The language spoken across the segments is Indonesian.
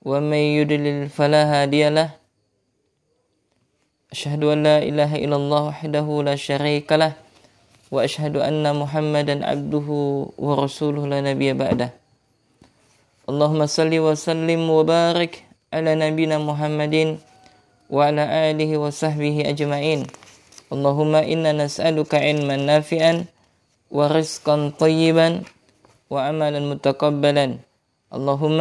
ومن يدلل فلا هادي له أشهد أن لا إله إلا الله وحده لا شريك له وأشهد أن محمدا عبده ورسوله لا نبي بعده اللهم صل وسلم وبارك على نبينا محمد وعلى آله وصحبه أجمعين اللهم إنا نسألك علما نافعا ورزقا طيبا وعملا متقبلا اللهم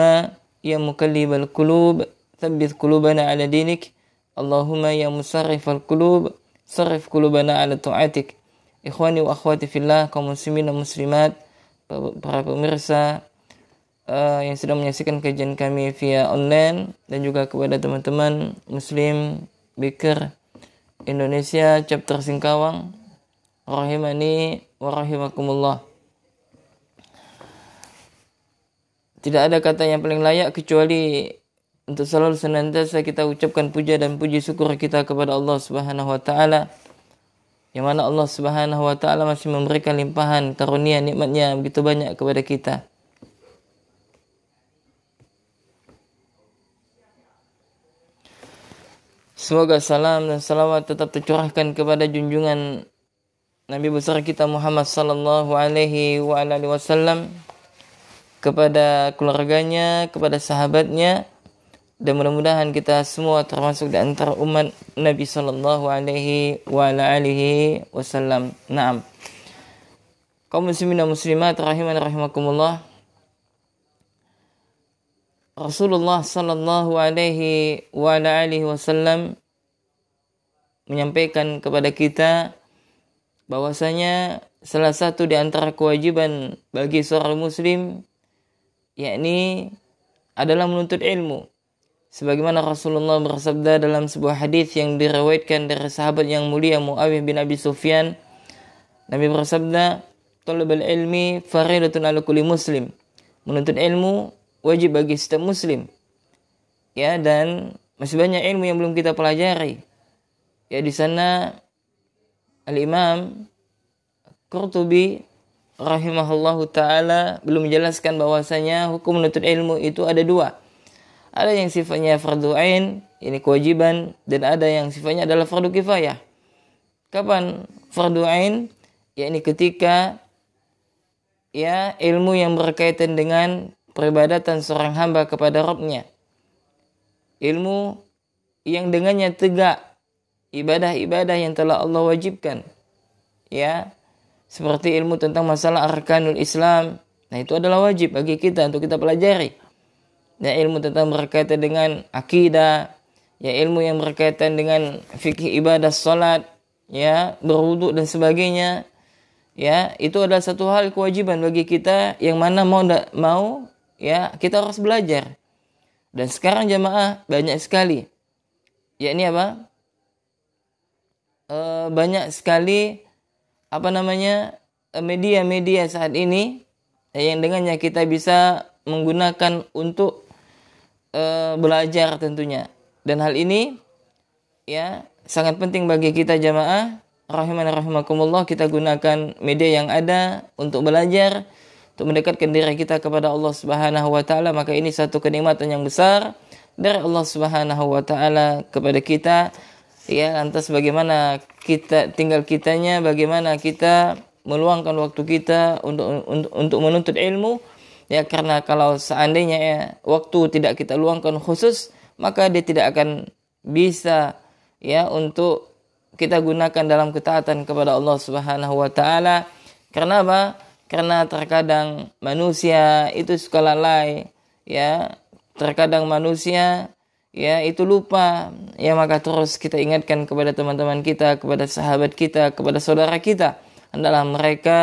يا مقلب القلوب ثبت قلوبنا على دينك اللهم يا مصرف القلوب صرف قلوبنا على طاعتك ikhwani wa akhwati fillah kaum muslimin dan muslimat para pemirsa uh, yang sedang menyaksikan kajian kami via online dan juga kepada teman-teman muslim baker Indonesia chapter Singkawang rahimani wa rahimakumullah Tidak ada kata yang paling layak kecuali untuk selalu senantiasa kita ucapkan puja dan puji syukur kita kepada Allah Subhanahu wa taala yang mana Allah Subhanahu wa taala masih memberikan limpahan karunia nikmatnya begitu banyak kepada kita. Semoga salam dan salawat tetap tercurahkan kepada junjungan Nabi besar kita Muhammad sallallahu alaihi wa alihi wasallam kepada keluarganya, kepada sahabatnya, dan mudah-mudahan kita semua termasuk di antara umat Nabi Shallallahu Alaihi Wasallam. Naam. Kaum muslimin dan muslimat rahiman rahimakumullah. Rasulullah Shallallahu Alaihi Wasallam menyampaikan kepada kita bahwasanya salah satu di antara kewajiban bagi seorang muslim yakni adalah menuntut ilmu. Sebagaimana Rasulullah bersabda dalam sebuah hadis yang diriwayatkan dari sahabat yang mulia Muawiyah bin Abi Sufyan, Nabi bersabda, "Talabul ilmi faridatun 'ala kulli muslim." Menuntut ilmu wajib bagi setiap muslim. Ya, dan masih banyak ilmu yang belum kita pelajari. Ya, di sana Al-Imam Qurtubi rahimahullahu taala belum menjelaskan bahwasanya hukum menuntut ilmu itu ada dua. Ada yang sifatnya fardu ain, ini kewajiban dan ada yang sifatnya adalah fardu kifayah. Kapan fardu ain? Ya ini ketika ya ilmu yang berkaitan dengan peribadatan seorang hamba kepada Robnya. Ilmu yang dengannya tegak ibadah-ibadah yang telah Allah wajibkan. Ya, seperti ilmu tentang masalah arkanul Islam. Nah, itu adalah wajib bagi kita untuk kita pelajari. Ya ilmu tentang berkaitan dengan akidah, ya ilmu yang berkaitan dengan fikih ibadah salat, ya, berwudu dan sebagainya. Ya, itu adalah satu hal kewajiban bagi kita yang mana mau tidak mau ya kita harus belajar. Dan sekarang jamaah banyak sekali. Ya ini apa? E, banyak sekali apa namanya eh, media-media saat ini eh, yang dengannya kita bisa menggunakan untuk e, belajar tentunya dan hal ini ya sangat penting bagi kita jamaah rahiman rahimakumullah kita gunakan media yang ada untuk belajar untuk mendekatkan diri kita kepada Allah Subhanahu wa taala maka ini satu kenikmatan yang besar dari Allah Subhanahu wa taala kepada kita ya lantas bagaimana kita tinggal kitanya bagaimana kita meluangkan waktu kita untuk untuk, untuk menuntut ilmu ya karena kalau seandainya ya, waktu tidak kita luangkan khusus maka dia tidak akan bisa ya untuk kita gunakan dalam ketaatan kepada Allah Subhanahu wa taala. Karena apa? Karena terkadang manusia itu suka lalai ya. Terkadang manusia ya itu lupa ya maka terus kita ingatkan kepada teman-teman kita kepada sahabat kita kepada saudara kita hendaklah mereka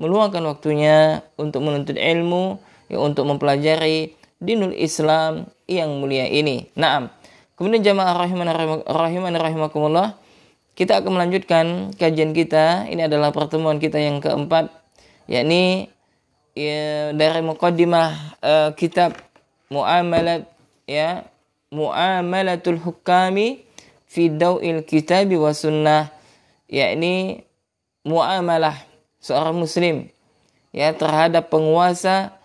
meluangkan waktunya untuk menuntut ilmu ya untuk mempelajari dinul Islam yang mulia ini naam kemudian jamaah rahiman rahiman rahimakumullah kita akan melanjutkan kajian kita ini adalah pertemuan kita yang keempat yakni ya, dari mukaddimah uh, eh, kitab muamalat ya muamalatul hukami fi dawil kitab wa sunnah yakni muamalah seorang muslim ya terhadap penguasa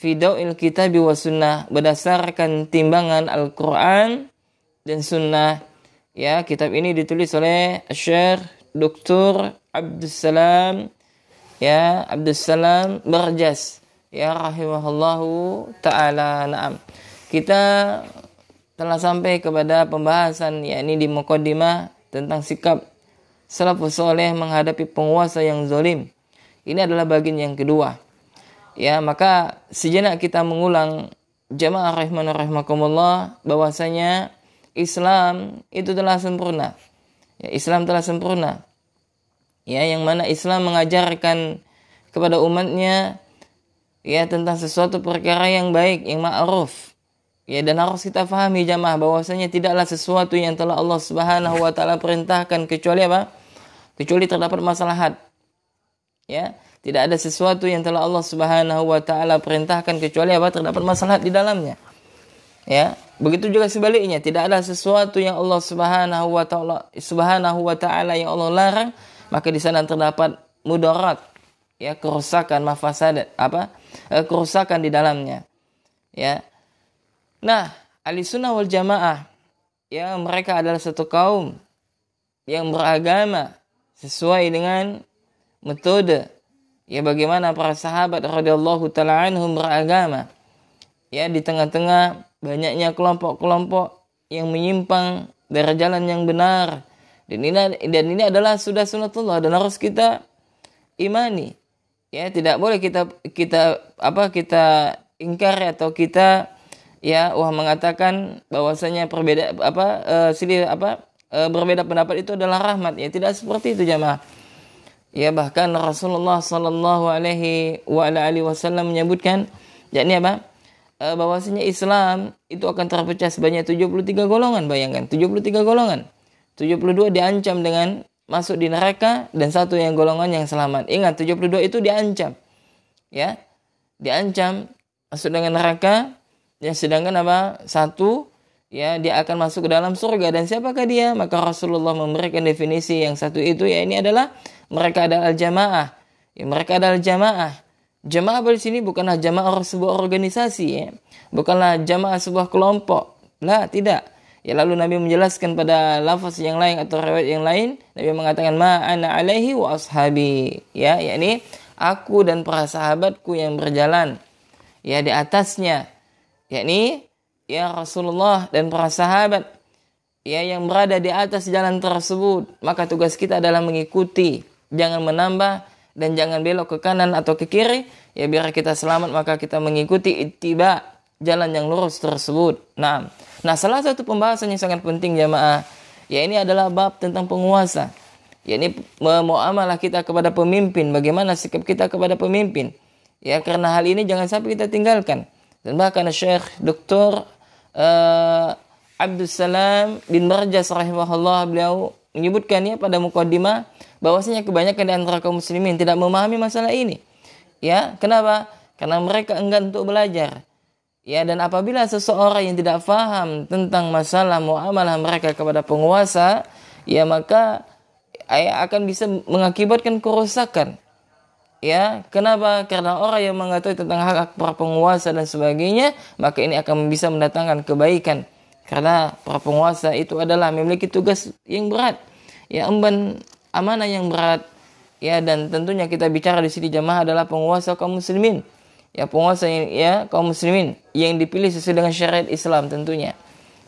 fi dawil kitab wa sunnah berdasarkan timbangan Al-Qur'an dan sunnah ya kitab ini ditulis oleh Syekh Dr. Abdussalam ya Abdussalam Barjas ya rahimahullahu taala na'am kita telah sampai kepada pembahasan yakni di Mukaddimah tentang sikap salafus soleh menghadapi penguasa yang zolim. Ini adalah bagian yang kedua. Ya, maka sejenak kita mengulang jamaah rahman rahmakumullah bahwasanya Islam itu telah sempurna. Ya, Islam telah sempurna. Ya, yang mana Islam mengajarkan kepada umatnya ya tentang sesuatu perkara yang baik, yang ma'ruf, Ya dan harus kita fahami jamaah bahwasanya tidaklah sesuatu yang telah Allah Subhanahu wa taala perintahkan kecuali apa? Kecuali terdapat maslahat. Ya, tidak ada sesuatu yang telah Allah Subhanahu wa taala perintahkan kecuali apa? terdapat maslahat di dalamnya. Ya, begitu juga sebaliknya, tidak ada sesuatu yang Allah Subhanahu wa taala Subhanahu wa taala yang Allah larang, maka di sana terdapat mudarat, ya kerusakan mafasadat apa? Eh, kerusakan di dalamnya. Ya, Nah, ahli sunnah wal jamaah, ya mereka adalah satu kaum yang beragama sesuai dengan metode ya bagaimana para sahabat radhiyallahu taala anhum beragama ya di tengah-tengah banyaknya kelompok-kelompok yang menyimpang dari jalan yang benar dan ini dan ini adalah sudah sunatullah dan harus kita imani ya tidak boleh kita kita apa kita ingkar atau kita ya Wah mengatakan bahwasanya perbeda apa e, eh, sini apa e, berbeda pendapat itu adalah rahmat ya tidak seperti itu jamaah. ya bahkan Rasulullah Shallallahu Alaihi wa ala Wasallam menyebutkan yakni apa e, bahwasanya Islam itu akan terpecah sebanyak 73 golongan bayangkan 73 golongan 72 diancam dengan masuk di neraka dan satu yang golongan yang selamat ingat 72 itu diancam ya diancam masuk dengan neraka Ya sedangkan apa? Satu ya dia akan masuk ke dalam surga dan siapakah dia? Maka Rasulullah memberikan definisi yang satu itu ya ini adalah mereka adalah jamaah. Ya, mereka adalah jamaah. Jamaah di sini bukanlah jamaah sebuah organisasi ya. Bukanlah jamaah sebuah kelompok. Lah, tidak. Ya lalu Nabi menjelaskan pada lafaz yang lain atau riwayat yang lain, Nabi mengatakan ma ana alaihi wa ashabi. Ya, yakni aku dan para sahabatku yang berjalan ya di atasnya yakni ya Rasulullah dan para sahabat ya yang berada di atas jalan tersebut maka tugas kita adalah mengikuti jangan menambah dan jangan belok ke kanan atau ke kiri ya biar kita selamat maka kita mengikuti ittiba jalan yang lurus tersebut nah nah salah satu pembahasan yang sangat penting jamaah ya ini adalah bab tentang penguasa ya ini muamalah kita kepada pemimpin bagaimana sikap kita kepada pemimpin ya karena hal ini jangan sampai kita tinggalkan dan bahkan Syekh Dr. Uh, eh, Abdul Salam bin Barjas rahimahullah beliau menyebutkannya pada mukaddimah bahwasanya kebanyakan di antara kaum muslimin tidak memahami masalah ini. Ya, kenapa? Karena mereka enggan untuk belajar. Ya, dan apabila seseorang yang tidak faham tentang masalah muamalah mereka kepada penguasa, ya maka eh, akan bisa mengakibatkan kerusakan ya kenapa karena orang yang mengetahui tentang hak hak para penguasa dan sebagainya maka ini akan bisa mendatangkan kebaikan karena para penguasa itu adalah memiliki tugas yang berat ya emban amanah yang berat ya dan tentunya kita bicara di sini jamaah adalah penguasa kaum muslimin ya penguasa yang, ya kaum muslimin yang dipilih sesuai dengan syariat Islam tentunya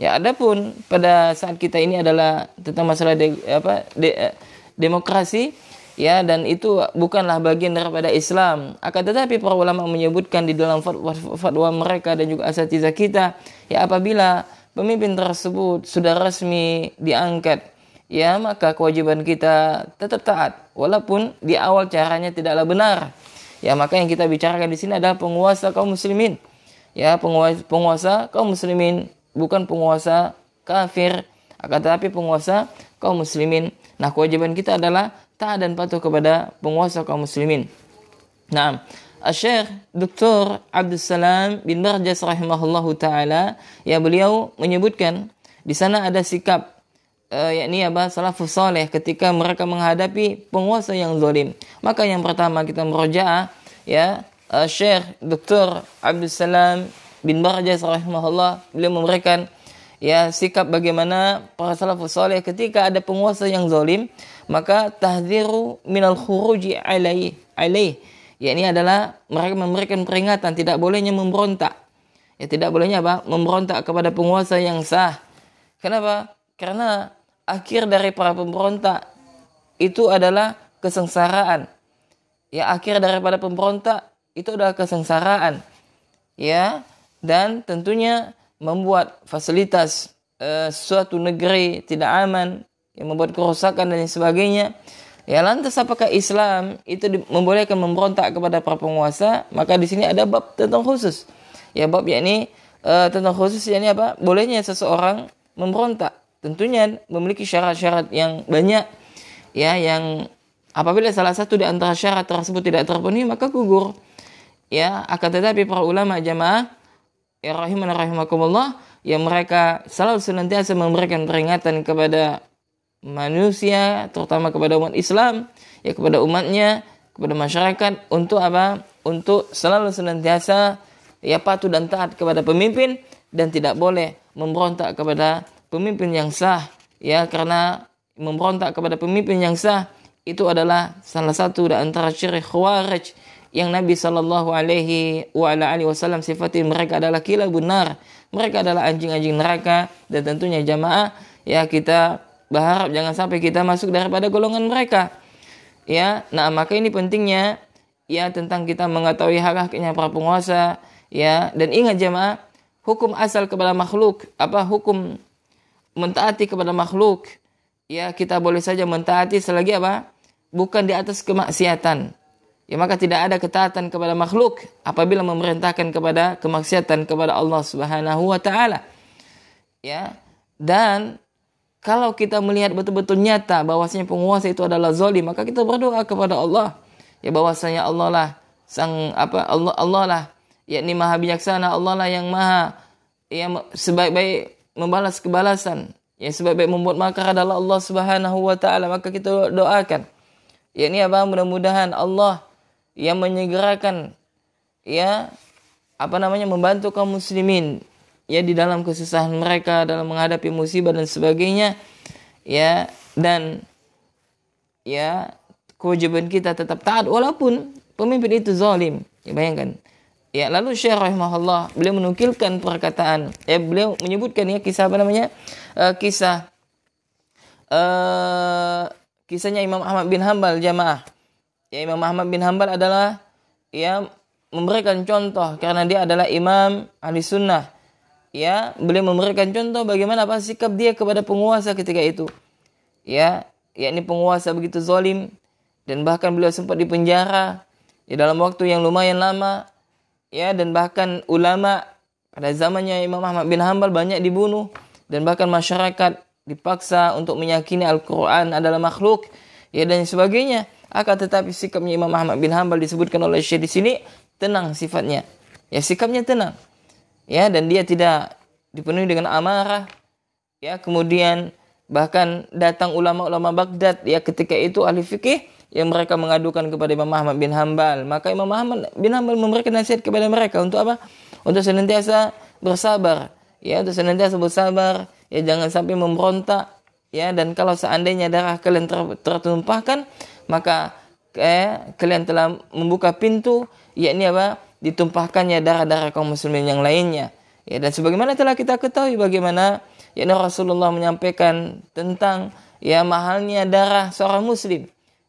ya adapun pada saat kita ini adalah tentang masalah de, apa de, eh, demokrasi ya dan itu bukanlah bagian daripada Islam akan tetapi para ulama menyebutkan di dalam fatwa, fatwa mereka dan juga asatiza kita ya apabila pemimpin tersebut sudah resmi diangkat ya maka kewajiban kita tetap taat walaupun di awal caranya tidaklah benar ya maka yang kita bicarakan di sini adalah penguasa kaum muslimin ya penguasa penguasa kaum muslimin bukan penguasa kafir akan tetapi penguasa kaum muslimin nah kewajiban kita adalah taat dan patuh kepada penguasa kaum muslimin. Nah, Asyik Dr. Abdul Salam bin Barjas rahimahullahu taala ya beliau menyebutkan di sana ada sikap uh, yakni apa salafus saleh ketika mereka menghadapi penguasa yang zalim. Maka yang pertama kita merojaah ya uh, Syekh Dr. Abdul Salam bin Barjas rahimahullah beliau memberikan ya sikap bagaimana para salafus saleh ketika ada penguasa yang zalim maka tahdziru minal khuruji alaih alaih ini adalah mereka memberikan peringatan tidak bolehnya memberontak ya tidak bolehnya apa memberontak kepada penguasa yang sah kenapa karena akhir dari para pemberontak itu adalah kesengsaraan ya akhir daripada pemberontak itu adalah kesengsaraan ya dan tentunya membuat fasilitas uh, suatu negeri tidak aman yang membuat kerusakan dan sebagainya. Ya lantas apakah Islam itu membolehkan memberontak kepada para penguasa? Maka di sini ada bab tentang khusus. Ya bab yakni uh, tentang khusus yakni apa? Bolehnya seseorang memberontak. Tentunya memiliki syarat-syarat yang banyak ya yang apabila salah satu di antara syarat tersebut tidak terpenuhi maka gugur. Ya, akan tetapi para ulama jamaah ya rahimah rahimakumullah yang mereka selalu senantiasa memberikan peringatan kepada manusia terutama kepada umat Islam ya kepada umatnya kepada masyarakat untuk apa untuk selalu senantiasa ya patuh dan taat kepada pemimpin dan tidak boleh memberontak kepada pemimpin yang sah ya karena memberontak kepada pemimpin yang sah itu adalah salah satu dari antara ciri khawarij yang Nabi Shallallahu Alaihi Wasallam sifatin mereka adalah kila benar mereka adalah anjing-anjing neraka dan tentunya jamaah ya kita Berharap jangan sampai kita masuk daripada golongan mereka. Ya, nah maka ini pentingnya ya tentang kita mengetahui hak haknya para penguasa ya dan ingat jemaah hukum asal kepada makhluk apa hukum mentaati kepada makhluk ya kita boleh saja mentaati selagi apa bukan di atas kemaksiatan ya maka tidak ada ketaatan kepada makhluk apabila memerintahkan kepada kemaksiatan kepada Allah Subhanahu wa taala ya dan kalau kita melihat betul-betul nyata bahwasanya penguasa itu adalah zalim, maka kita berdoa kepada Allah. Ya bahwasanya Allah lah sang apa Allah Allah lah yakni maha bijaksana Allah lah yang maha yang sebaik-baik membalas kebalasan yang sebaik-baik membuat makar adalah Allah Subhanahu wa taala maka kita doakan yakni apa mudah-mudahan Allah yang menyegerakan ya apa namanya membantu kaum muslimin ya di dalam kesusahan mereka dalam menghadapi musibah dan sebagainya ya dan ya kewajiban kita tetap taat walaupun pemimpin itu zalim ya bayangkan ya lalu Syekh rahimahullah beliau menukilkan perkataan ya beliau menyebutkan ya kisah apa namanya uh, kisah uh, kisahnya Imam Ahmad bin Hambal jamaah ya Imam Ahmad bin Hambal adalah ya memberikan contoh karena dia adalah imam ahli sunnah ya beliau memberikan contoh bagaimana apa sikap dia kepada penguasa ketika itu ya yakni penguasa begitu zalim dan bahkan beliau sempat dipenjara ya dalam waktu yang lumayan lama ya dan bahkan ulama pada zamannya Imam Ahmad bin Hambal banyak dibunuh dan bahkan masyarakat dipaksa untuk meyakini Al-Quran adalah makhluk ya dan sebagainya akan tetapi sikapnya Imam Ahmad bin Hambal disebutkan oleh Syekh di sini tenang sifatnya ya sikapnya tenang ya dan dia tidak dipenuhi dengan amarah ya kemudian bahkan datang ulama-ulama Baghdad ya ketika itu ahli fikih yang mereka mengadukan kepada Imam Ahmad bin Hambal maka Imam Ahmad bin Hambal memberikan nasihat kepada mereka untuk apa untuk senantiasa bersabar ya untuk senantiasa bersabar ya jangan sampai memberontak ya dan kalau seandainya darah kalian ter tertumpahkan maka eh, kalian telah membuka pintu yakni apa ditumpahkannya darah-darah kaum muslimin yang lainnya. Ya, dan sebagaimana telah kita ketahui bagaimana ya Rasulullah menyampaikan tentang ya mahalnya darah seorang muslim.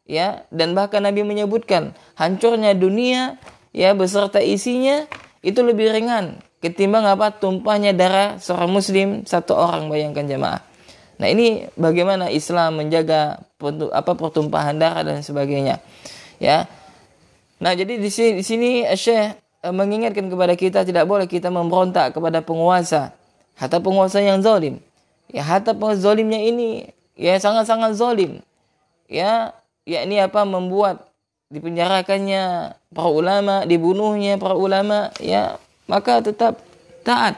Ya, dan bahkan Nabi menyebutkan hancurnya dunia ya beserta isinya itu lebih ringan ketimbang apa tumpahnya darah seorang muslim satu orang bayangkan jemaah. Nah, ini bagaimana Islam menjaga apa pertumpahan darah dan sebagainya. Ya. Nah, jadi di sini di sini eh, Syekh Eh, mengingatkan kepada kita tidak boleh kita memberontak kepada penguasa hatta penguasa yang zalim ya hatta zalimnya ini ya sangat-sangat zalim ya yakni apa membuat dipenjarakannya para ulama dibunuhnya para ulama ya maka tetap taat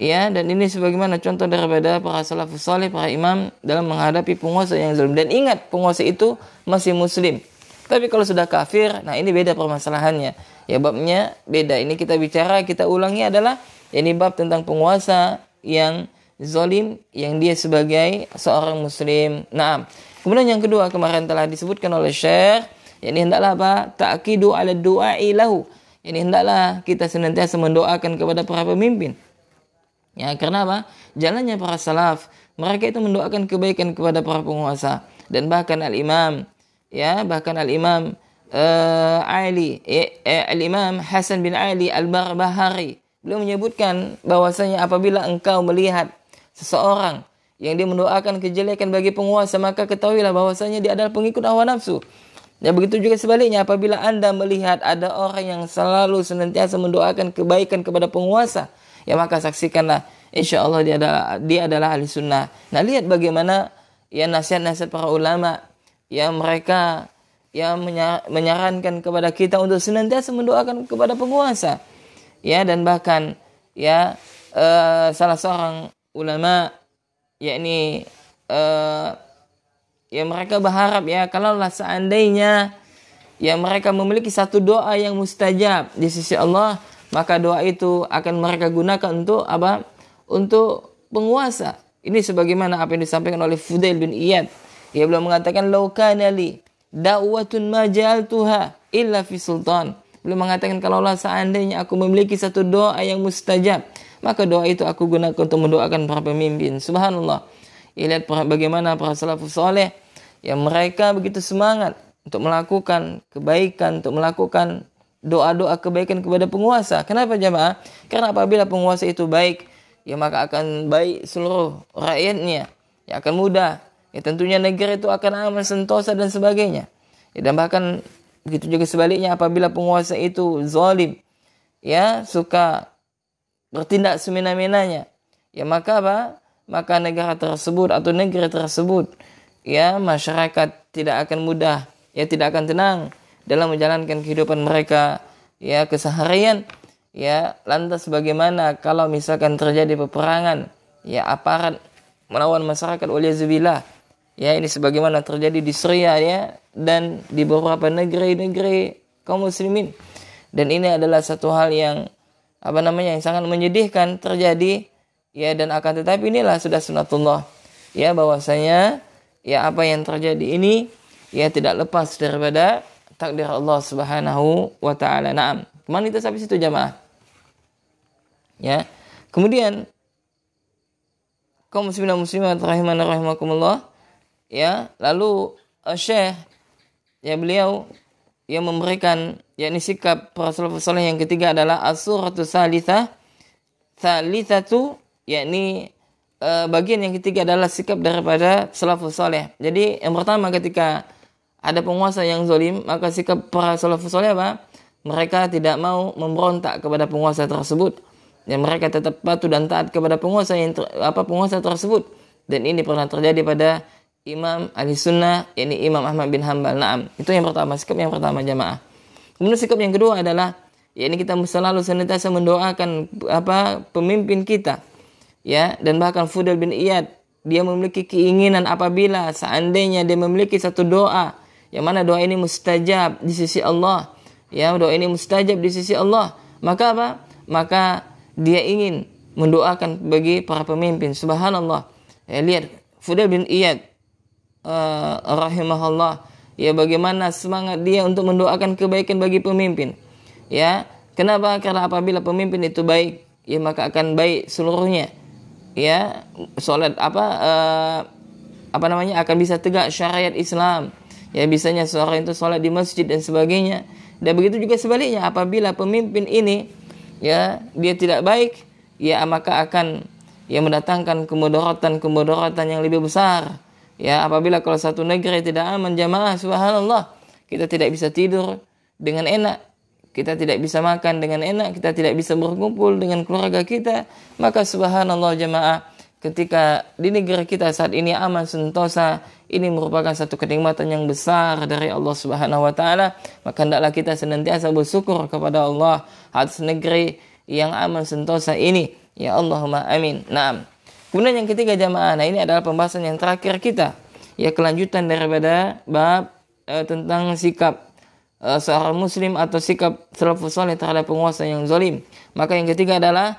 ya dan ini sebagaimana contoh daripada para salafus saleh para imam dalam menghadapi penguasa yang zalim dan ingat penguasa itu masih muslim tapi kalau sudah kafir nah ini beda permasalahannya Ya babnya beda. Ini kita bicara, kita ulangi adalah ini bab tentang penguasa yang zolim yang dia sebagai seorang muslim. Nah, kemudian yang kedua kemarin telah disebutkan oleh Syekh, ini hendaklah apa? takkidu ala doa ilahu. Ini hendaklah kita senantiasa mendoakan kepada para pemimpin. Ya, karena apa? Jalannya para salaf, mereka itu mendoakan kebaikan kepada para penguasa dan bahkan al-imam. Ya, bahkan al-imam Eh, Ali eh, eh, Al Imam Hasan bin Ali Al Barbahari beliau menyebutkan bahwasanya apabila engkau melihat seseorang yang dia mendoakan kejelekan bagi penguasa maka ketahuilah bahwasanya dia adalah pengikut hawa nafsu Ya begitu juga sebaliknya apabila Anda melihat ada orang yang selalu senantiasa mendoakan kebaikan kepada penguasa, ya maka saksikanlah insya Allah dia adalah dia adalah ahli sunnah. Nah lihat bagaimana ya nasihat-nasihat para ulama ya mereka yang menyarankan kepada kita untuk senantiasa mendoakan kepada penguasa ya dan bahkan ya uh, salah seorang ulama yakni uh, ya mereka berharap ya kalaulah seandainya ya mereka memiliki satu doa yang mustajab di sisi Allah maka doa itu akan mereka gunakan untuk apa untuk penguasa ini sebagaimana apa yang disampaikan oleh Fudail bin Iyad ia belum mengatakan laukanali Da'watun majaltuha illa fi sultan. Belum mengatakan kalau Allah seandainya aku memiliki satu doa yang mustajab, maka doa itu aku gunakan untuk mendoakan para pemimpin. Subhanallah. Lihat bagaimana para salafus soleh yang mereka begitu semangat untuk melakukan kebaikan, untuk melakukan doa-doa kebaikan kepada penguasa. Kenapa jemaah? Karena apabila penguasa itu baik, ya maka akan baik seluruh rakyatnya. Ya akan mudah ya tentunya negara itu akan aman, sentosa dan sebagainya. Ya, dan bahkan begitu juga sebaliknya apabila penguasa itu zalim, ya suka bertindak semena-menanya, ya maka apa? Maka negara tersebut atau negeri tersebut, ya masyarakat tidak akan mudah, ya tidak akan tenang dalam menjalankan kehidupan mereka, ya keseharian, ya lantas bagaimana kalau misalkan terjadi peperangan, ya aparat melawan masyarakat oleh zubillah Ya, ini sebagaimana terjadi di Syria ya dan di beberapa negeri-negeri kaum muslimin. Dan ini adalah satu hal yang apa namanya yang sangat menyedihkan terjadi ya dan akan tetapi inilah sudah sunatullah ya bahwasanya ya apa yang terjadi ini ya tidak lepas daripada takdir Allah Subhanahu wa taala. Naam. Kemarin itu sampai situ jamaah. Ya. Kemudian kaum muslimin muslimat rahimana rahimakumullah ya lalu eh, Syekh ya beliau yang memberikan yakni sikap Rasulullah SAW yang ketiga adalah as-suratu salithah salithatu yakni eh, bagian yang ketiga adalah sikap daripada salafus soleh. Jadi yang pertama ketika ada penguasa yang zolim maka sikap para salafus soleh apa? Mereka tidak mau memberontak kepada penguasa tersebut dan mereka tetap patuh dan taat kepada penguasa yang ter, apa penguasa tersebut dan ini pernah terjadi pada Imam Ali Sunnah, yakni Imam Ahmad bin Hambal. Naam. Itu yang pertama, sikap yang pertama jamaah. Kemudian sikap yang kedua adalah yakni kita selalu senantiasa mendoakan apa pemimpin kita. Ya, dan bahkan Fudel bin Iyad dia memiliki keinginan apabila seandainya dia memiliki satu doa yang mana doa ini mustajab di sisi Allah. Ya, doa ini mustajab di sisi Allah. Maka apa? Maka dia ingin mendoakan bagi para pemimpin. Subhanallah. Ya, lihat Fudel bin Iyad uh, rahimahullah ya bagaimana semangat dia untuk mendoakan kebaikan bagi pemimpin ya kenapa karena apabila pemimpin itu baik ya maka akan baik seluruhnya ya sholat apa uh, apa namanya akan bisa tegak syariat Islam ya bisanya suara itu sholat di masjid dan sebagainya dan begitu juga sebaliknya apabila pemimpin ini ya dia tidak baik ya maka akan ya mendatangkan kemudaratan kemudaratan yang lebih besar Ya, apabila kalau satu negeri tidak aman jamaah, subhanallah, kita tidak bisa tidur dengan enak, kita tidak bisa makan dengan enak, kita tidak bisa berkumpul dengan keluarga kita, maka subhanallah jamaah, ketika di negeri kita saat ini aman sentosa, ini merupakan satu kenikmatan yang besar dari Allah Subhanahu wa taala, maka hendaklah kita senantiasa bersyukur kepada Allah atas negeri yang aman sentosa ini. Ya Allahumma amin. Naam. Kemudian yang ketiga jamaah. Nah, ini adalah pembahasan yang terakhir kita. Ya, kelanjutan daripada bab e, tentang sikap e, seorang muslim atau sikap salafus soleh terhadap penguasa yang zalim. Maka yang ketiga adalah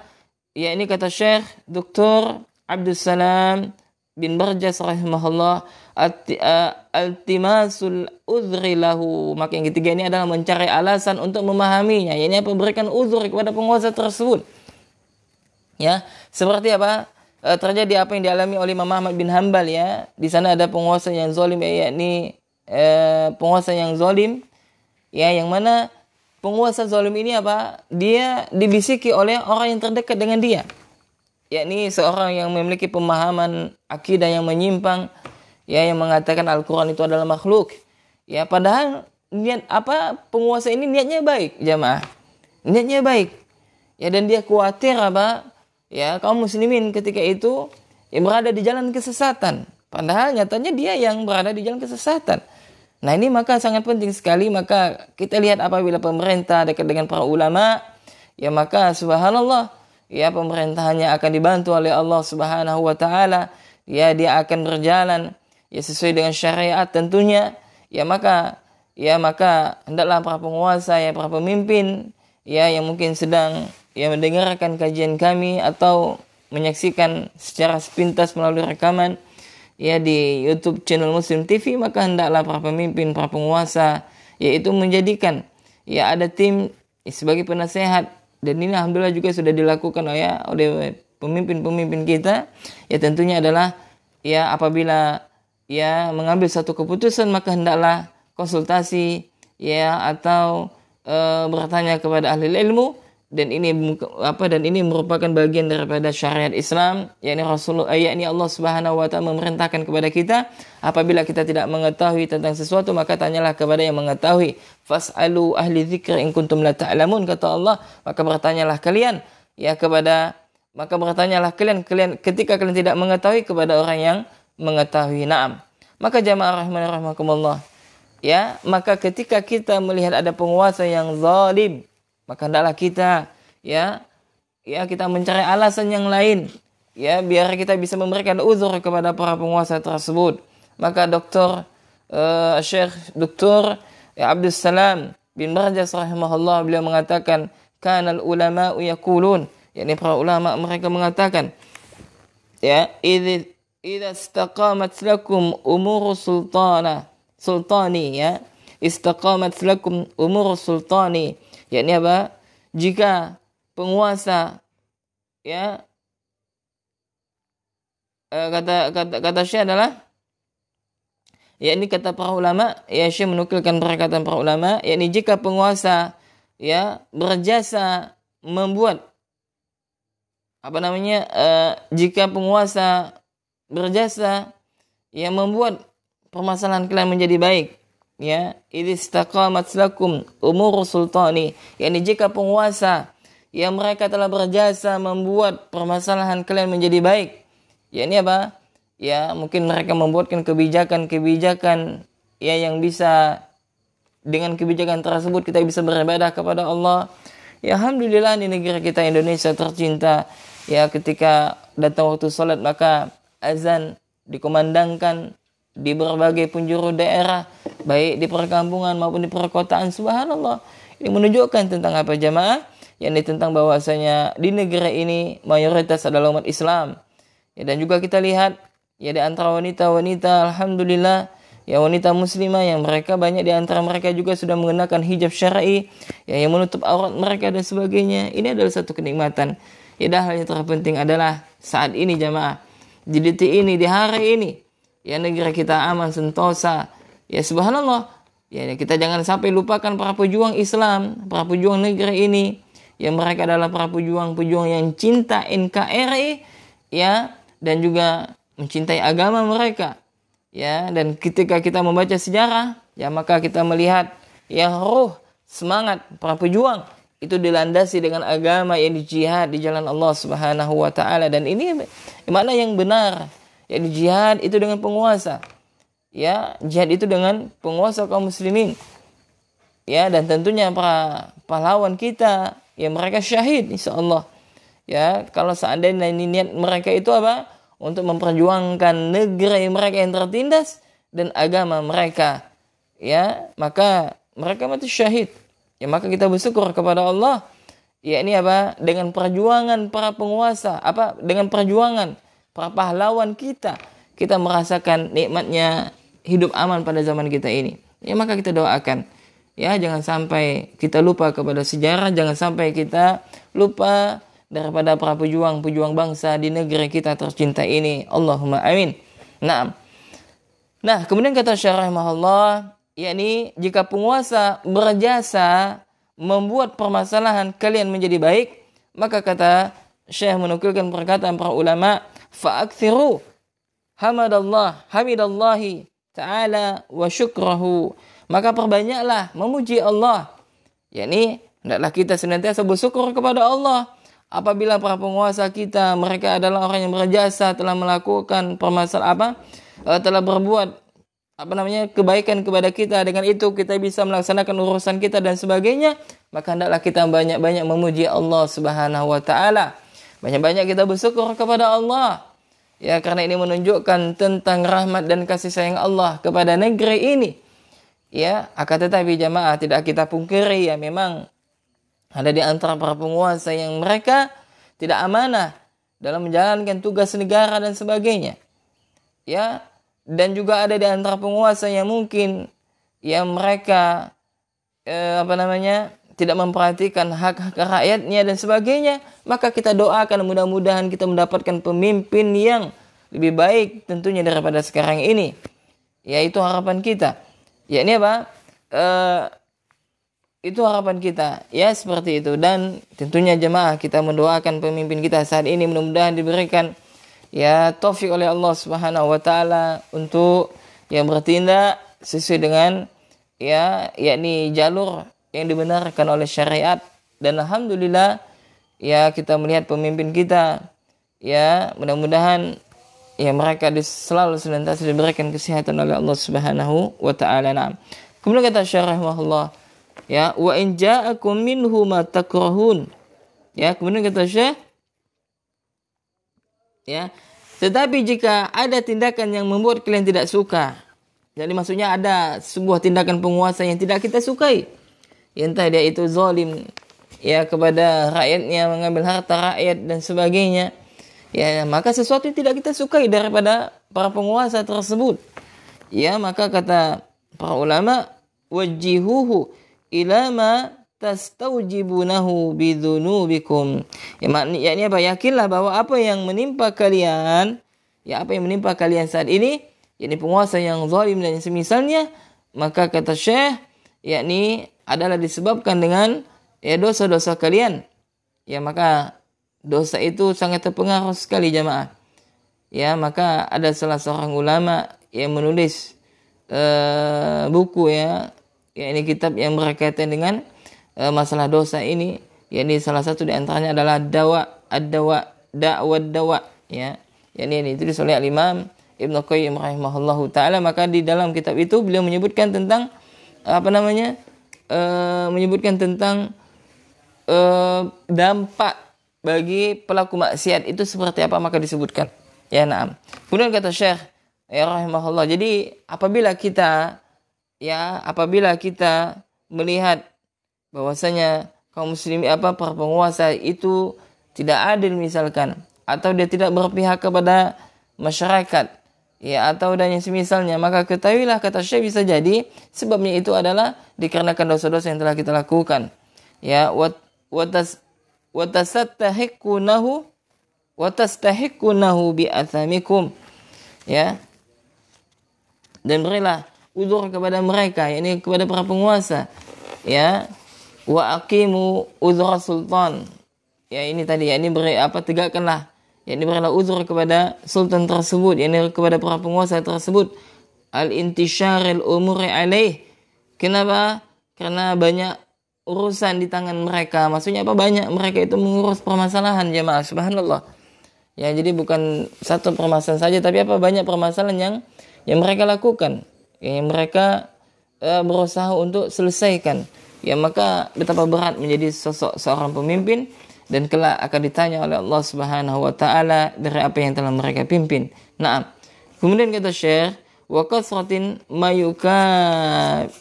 ya ini kata Syekh Dr. Abdul Salam bin Barjas rahimahullah eh, altimasul uzri lahu. Maka yang ketiga ini adalah mencari alasan untuk memahaminya. Ya, Ini apa? uzur kepada penguasa tersebut. Ya, seperti apa? Eh, terjadi apa yang dialami oleh Imam Ahmad bin Hambal ya. Di sana ada penguasa yang zalim ya, yakni eh, penguasa yang zalim ya yang mana penguasa zalim ini apa? Dia dibisiki oleh orang yang terdekat dengan dia. Yakni seorang yang memiliki pemahaman akidah yang menyimpang ya yang mengatakan Al-Qur'an itu adalah makhluk. Ya padahal niat apa penguasa ini niatnya baik jamaah. Niatnya baik. Ya dan dia khawatir apa? ya kaum muslimin ketika itu yang berada di jalan kesesatan. Padahal nyatanya dia yang berada di jalan kesesatan. Nah ini maka sangat penting sekali maka kita lihat apabila pemerintah dekat dengan para ulama ya maka subhanallah ya pemerintahannya akan dibantu oleh Allah Subhanahu wa taala ya dia akan berjalan ya sesuai dengan syariat tentunya ya maka ya maka hendaklah para penguasa ya para pemimpin ya yang mungkin sedang yang mendengarkan kajian kami atau menyaksikan secara sepintas melalui rekaman ya di YouTube channel Muslim TV maka hendaklah para pemimpin, para penguasa yaitu menjadikan ya ada tim sebagai penasehat dan ini alhamdulillah juga sudah dilakukan oh ya oleh pemimpin-pemimpin kita ya tentunya adalah ya apabila ya mengambil satu keputusan maka hendaklah konsultasi ya atau e, bertanya kepada ahli ilmu dan ini apa dan ini merupakan bagian daripada syariat Islam yakni Rasul eh, yakni Allah Subhanahu wa taala memerintahkan kepada kita apabila kita tidak mengetahui tentang sesuatu maka tanyalah kepada yang mengetahui fasalu ahli dzikr in kuntum la ta'lamun kata Allah maka bertanyalah kalian ya kepada maka bertanyalah kalian kalian ketika kalian tidak mengetahui kepada orang yang mengetahui na'am maka jamaah rahman rahimakumullah ya maka ketika kita melihat ada penguasa yang zalim maka hendaklah kita ya ya kita mencari alasan yang lain ya biar kita bisa memberikan uzur kepada para penguasa tersebut maka dokter uh, eh, Syekh Doktor ya, Abdul Salam bin Barjas rahimahullah beliau mengatakan kanal ulama yaqulun yakni para ulama mereka mengatakan ya idza istaqamat lakum umur sultana sultani ya istaqamat lakum umur sultani yakni apa jika penguasa ya eh, kata kata kata Syekh adalah yakni kata para ulama ya Syekh menukilkan perkataan para ulama yakni jika penguasa ya berjasa membuat apa namanya eh, jika penguasa berjasa yang membuat permasalahan kalian menjadi baik ya ini istaqamat lakum umur sultani yakni jika penguasa yang mereka telah berjasa membuat permasalahan kalian menjadi baik yakni apa ya mungkin mereka membuatkan kebijakan-kebijakan ya yang bisa dengan kebijakan tersebut kita bisa beribadah kepada Allah ya alhamdulillah di negara kita Indonesia tercinta ya ketika datang waktu sholat maka azan dikumandangkan di berbagai penjuru daerah baik di perkampungan maupun di perkotaan subhanallah ini menunjukkan tentang apa jamaah yang tentang bahwasanya di negara ini mayoritas adalah umat Islam ya, dan juga kita lihat ya di antara wanita-wanita alhamdulillah ya wanita muslimah yang mereka banyak di antara mereka juga sudah mengenakan hijab syar'i ya, yang menutup aurat mereka dan sebagainya ini adalah satu kenikmatan ya dah hal yang terpenting adalah saat ini jamaah di detik ini di hari ini ya negara kita aman sentosa ya subhanallah ya kita jangan sampai lupakan para pejuang Islam para pejuang negeri ini ya mereka adalah para pejuang-pejuang yang cinta NKRI e, ya dan juga mencintai agama mereka ya dan ketika kita membaca sejarah ya maka kita melihat ya roh semangat para pejuang itu dilandasi dengan agama yang dijihad di jalan Allah Subhanahu wa taala dan ini mana yang benar jadi jihad itu dengan penguasa. Ya, jihad itu dengan penguasa kaum muslimin. Ya, dan tentunya para pahlawan kita, ya mereka syahid insya Allah. Ya, kalau seandainya niat mereka itu apa? Untuk memperjuangkan negeri mereka yang tertindas dan agama mereka. Ya, maka mereka mati syahid. Ya, maka kita bersyukur kepada Allah. Ya, ini apa? Dengan perjuangan para penguasa, apa? Dengan perjuangan para pahlawan kita. Kita merasakan nikmatnya hidup aman pada zaman kita ini. Ya maka kita doakan. Ya jangan sampai kita lupa kepada sejarah, jangan sampai kita lupa daripada para pejuang-pejuang bangsa di negeri kita tercinta ini. Allahumma amin. Nah, nah kemudian kata syarah mahallah yakni jika penguasa berjasa membuat permasalahan kalian menjadi baik, maka kata Syekh menukilkan perkataan para ulama, حمد الله hamidallahi ta'ala wa وشكره maka perbanyaklah memuji Allah yakni hendaklah kita senantiasa bersyukur kepada Allah apabila para penguasa kita mereka adalah orang yang berjasa telah melakukan permasalahan apa eh, telah berbuat apa namanya kebaikan kepada kita dengan itu kita bisa melaksanakan urusan kita dan sebagainya maka hendaklah kita banyak-banyak memuji Allah Subhanahu wa taala banyak-banyak kita bersyukur kepada Allah Ya, karena ini menunjukkan tentang rahmat dan kasih sayang Allah kepada negeri ini. Ya, akan tetapi jamaah tidak kita pungkiri ya memang ada di antara para penguasa yang mereka tidak amanah dalam menjalankan tugas negara dan sebagainya. Ya, dan juga ada di antara penguasa yang mungkin yang mereka eh, apa namanya tidak memperhatikan hak-hak rakyatnya dan sebagainya, maka kita doakan mudah-mudahan kita mendapatkan pemimpin yang lebih baik tentunya daripada sekarang ini. Yaitu harapan kita. Ya ini apa? E, itu harapan kita. Ya seperti itu. Dan tentunya jemaah kita mendoakan pemimpin kita saat ini mudah-mudahan diberikan ya taufik oleh Allah Subhanahu wa taala untuk yang bertindak sesuai dengan ya yakni jalur yang dibenarkan oleh syariat dan alhamdulillah ya kita melihat pemimpin kita ya mudah-mudahan ya mereka selalu senantiasa diberikan kesehatan oleh Allah Subhanahu wa taala. Nah. Kemudian kata Syarah Allah ya wa in ja'akum minhu ma takrahun. Ya, kemudian kata Syekh ya tetapi jika ada tindakan yang membuat kalian tidak suka, jadi maksudnya ada sebuah tindakan penguasa yang tidak kita sukai, entah dia itu zalim ya kepada rakyatnya mengambil harta rakyat dan sebagainya ya maka sesuatu yang tidak kita sukai daripada para penguasa tersebut ya maka kata para ulama wajihuhu ilama tastaujibunahu bidzunubikum ya yakni apa yakinlah bahwa apa yang menimpa kalian ya apa yang menimpa kalian saat ini yakni penguasa yang zalim dan semisalnya maka kata Syekh yakni adalah disebabkan dengan ya dosa-dosa kalian. Ya maka dosa itu sangat terpengaruh sekali jamaah. Ya maka ada salah seorang ulama yang menulis uh, buku ya, ya ini kitab yang berkaitan dengan uh, masalah dosa ini. ya ini salah satu di antaranya adalah dawa ad-dawa dakwah dawa ya. ya ini itu oleh Imam Ibnu Qayyim rahimahullahu taala maka di dalam kitab itu beliau menyebutkan tentang apa namanya? Eh, menyebutkan tentang uh, dampak bagi pelaku maksiat itu seperti apa maka disebutkan ya naam kemudian kata syekh ya rahimahullah jadi apabila kita ya apabila kita melihat bahwasanya kaum muslim apa para penguasa itu tidak adil misalkan atau dia tidak berpihak kepada masyarakat ya atau dan yang semisalnya maka ketahuilah kata Syekh bisa jadi sebabnya itu adalah dikarenakan dosa-dosa yang telah kita lakukan ya wat watas watasattahiqunahu watastahiqunahu bi athamikum ya dan berilah uzur kepada mereka yakni kepada para penguasa ya wa aqimu udhra sultan ya ini tadi ya ini beri apa tegakkanlah yang diberilah uzur kepada sultan tersebut yakni kepada para penguasa tersebut al intisharil umuri alaih kenapa karena banyak urusan di tangan mereka maksudnya apa banyak mereka itu mengurus permasalahan jemaah subhanallah ya jadi bukan satu permasalahan saja tapi apa banyak permasalahan yang yang mereka lakukan yang mereka e, berusaha untuk selesaikan ya maka betapa berat menjadi sosok seorang pemimpin dan kelak akan ditanya oleh Allah Subhanahu wa taala dari apa yang telah mereka pimpin. Naam. Kemudian kata Syekh, wa kasratin mayuka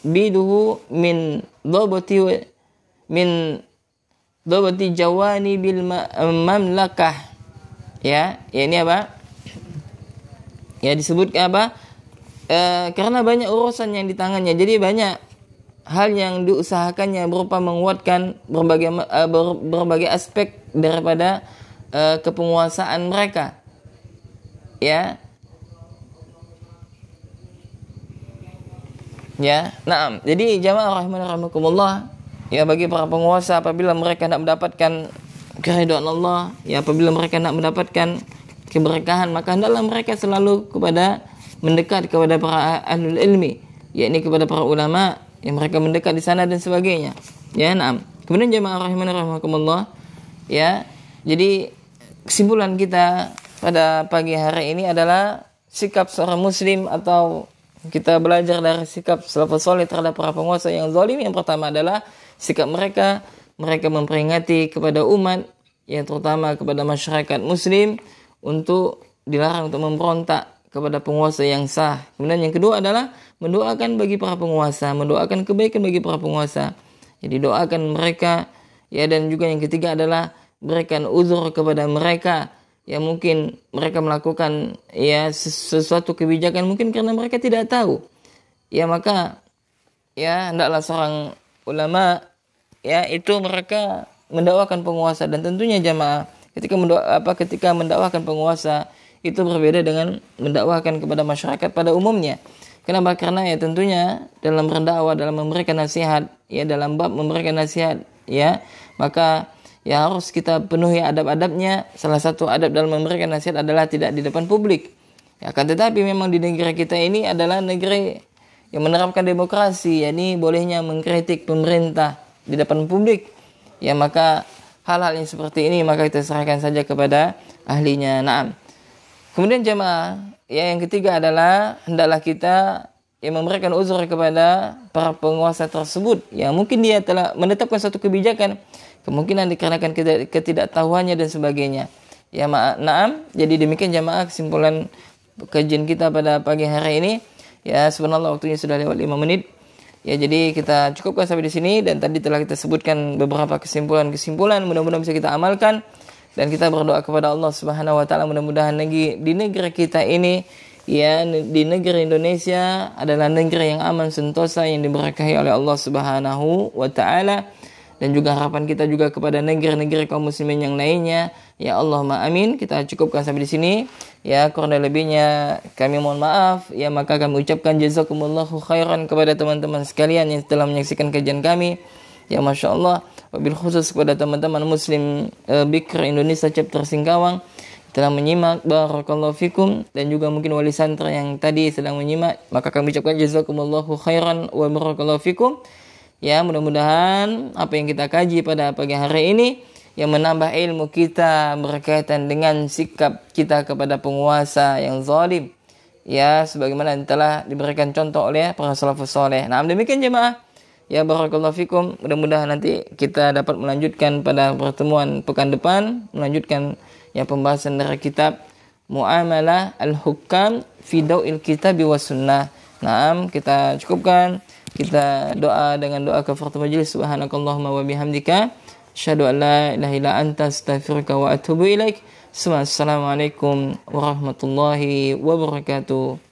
biduhu min dhabati min dhabati jawani bil mamlakah. Ya, ya ini apa? Ya disebut apa? E, karena banyak urusan yang di tangannya. Jadi banyak hal yang diusahakannya berupa menguatkan berbagai eh, berbagai aspek daripada uh, kepenguasaan mereka. Ya. Ya, nah, jadi jamaah rahman rahimakumullah, ya bagi para penguasa apabila mereka tidak mendapatkan keridhaan Allah, ya apabila mereka tidak mendapatkan keberkahan, maka hendaklah mereka selalu kepada mendekat kepada para ahli ilmi, yakni kepada para ulama yang mereka mendekat di sana dan sebagainya ya nah kemudian jemaah rahimah rahimakumullah ya jadi kesimpulan kita pada pagi hari ini adalah sikap seorang muslim atau kita belajar dari sikap salafus soleh terhadap para penguasa yang zalim yang pertama adalah sikap mereka mereka memperingati kepada umat yang terutama kepada masyarakat muslim untuk dilarang untuk memberontak kepada penguasa yang sah. Kemudian yang kedua adalah mendoakan bagi para penguasa, mendoakan kebaikan bagi para penguasa. Jadi doakan mereka. Ya dan juga yang ketiga adalah berikan uzur kepada mereka ya mungkin mereka melakukan ya sesuatu kebijakan mungkin karena mereka tidak tahu ya maka ya hendaklah seorang ulama ya itu mereka mendakwakan penguasa dan tentunya jamaah ketika mendoa apa ketika mendakwakan penguasa itu berbeda dengan mendakwahkan kepada masyarakat pada umumnya. Kenapa? Karena ya tentunya dalam berdakwah, dalam memberikan nasihat, ya dalam bab memberikan nasihat, ya maka ya harus kita penuhi adab-adabnya. Salah satu adab dalam memberikan nasihat adalah tidak di depan publik. Ya, akan tetapi memang di negara kita ini adalah negeri yang menerapkan demokrasi, yakni bolehnya mengkritik pemerintah di depan publik. Ya maka hal-hal yang seperti ini maka kita serahkan saja kepada ahlinya. Naam. Kemudian jemaah, ya yang ketiga adalah hendaklah kita yang memberikan uzur kepada para penguasa tersebut yang mungkin dia telah menetapkan suatu kebijakan kemungkinan dikarenakan ketidaktahuannya dan sebagainya. Ya maaf, naam. Jadi demikian jemaah kesimpulan kajian kita pada pagi hari ini. Ya sebenarnya waktunya sudah lewat 5 menit. Ya jadi kita cukupkan sampai di sini dan tadi telah kita sebutkan beberapa kesimpulan-kesimpulan mudah-mudahan bisa kita amalkan dan kita berdoa kepada Allah Subhanahu wa taala mudah-mudahan lagi di negeri kita ini ya di negeri Indonesia adalah negeri yang aman sentosa yang diberkahi oleh Allah Subhanahu wa taala dan juga harapan kita juga kepada negeri-negeri kaum muslimin yang lainnya ya Allah amin kita cukupkan sampai di sini ya kurang lebihnya kami mohon maaf ya maka kami ucapkan jazakumullahu khairan kepada teman-teman sekalian yang telah menyaksikan kajian kami ya masya Allah wabil khusus kepada teman-teman muslim uh, Bikr Indonesia chapter Singkawang telah menyimak barakallahu fikum dan juga mungkin wali santri yang tadi sedang menyimak maka kami ucapkan jazakumullahu khairan wa barakallahu fikum ya mudah-mudahan apa yang kita kaji pada pagi hari ini yang menambah ilmu kita berkaitan dengan sikap kita kepada penguasa yang zalim ya sebagaimana yang telah diberikan contoh oleh para salafus saleh nah demikian jemaah Ya barakallahu fikum. Mudah-mudahan nanti kita dapat melanjutkan pada pertemuan pekan depan melanjutkan ya pembahasan dari kitab Muamalah al-Hukam fi dawil kitab was sunnah. Naam, kita cukupkan. Kita doa dengan doa kafaratul majlis. Subhanakallahumma wa bihamdika asyhadu an la ilaha illa anta astaghfiruka wa atubu ilaik. Assalamualaikum warahmatullahi wabarakatuh.